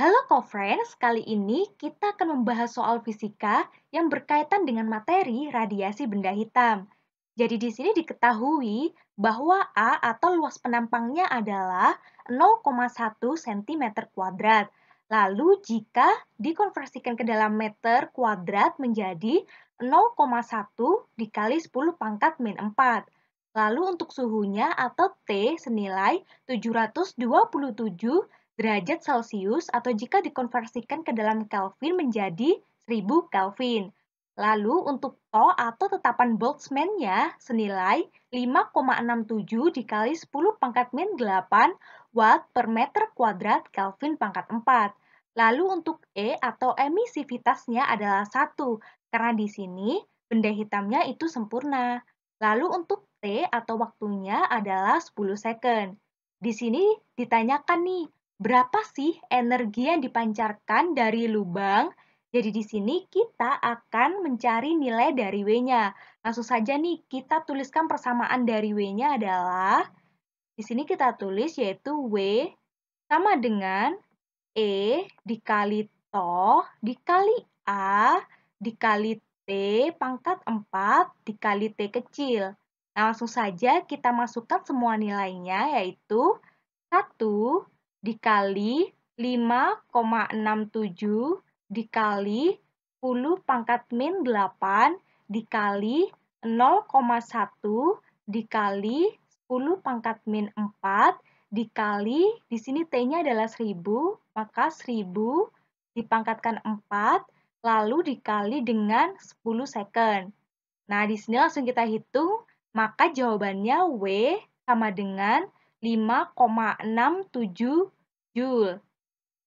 Halo co-friends, kali ini kita akan membahas soal fisika yang berkaitan dengan materi radiasi benda hitam. Jadi di sini diketahui bahwa A atau luas penampangnya adalah 0,1 cm kuadrat. Lalu jika dikonversikan ke dalam meter kuadrat menjadi 0,1 dikali 10 pangkat min 4. Lalu untuk suhunya atau T senilai 727 derajat Celcius atau jika dikonversikan ke dalam Kelvin menjadi 1000 Kelvin. Lalu untuk TO atau tetapan Boltzmann-nya senilai 5,67 dikali 10 pangkat min 8 watt per meter kuadrat Kelvin pangkat 4. Lalu untuk E atau emisivitasnya adalah 1, karena di sini benda hitamnya itu sempurna. Lalu untuk T atau waktunya adalah 10 second. Di sini ditanyakan nih, berapa sih energi yang dipancarkan dari lubang? Jadi di sini kita akan mencari nilai dari W-nya. Langsung saja nih, kita tuliskan persamaan dari W-nya adalah, di sini kita tulis yaitu W sama dengan E dikali To dikali A dikali T pangkat 4 dikali T kecil. Nah, langsung saja kita masukkan semua nilainya yaitu 1, dikali 5,67 dikali 10 pangkat min 8 dikali 0,1 dikali 10 pangkat min 4 dikali, di sini T-nya adalah 1000, maka 1000 dipangkatkan 4, lalu dikali dengan 10 second. Nah, di sini langsung kita hitung, maka jawabannya W sama dengan 5,67 Joule.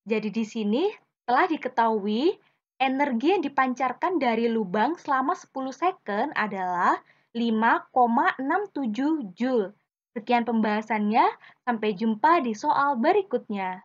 Jadi di sini telah diketahui energi yang dipancarkan dari lubang selama 10 second adalah 5,67 Joule. Sekian pembahasannya, sampai jumpa di soal berikutnya.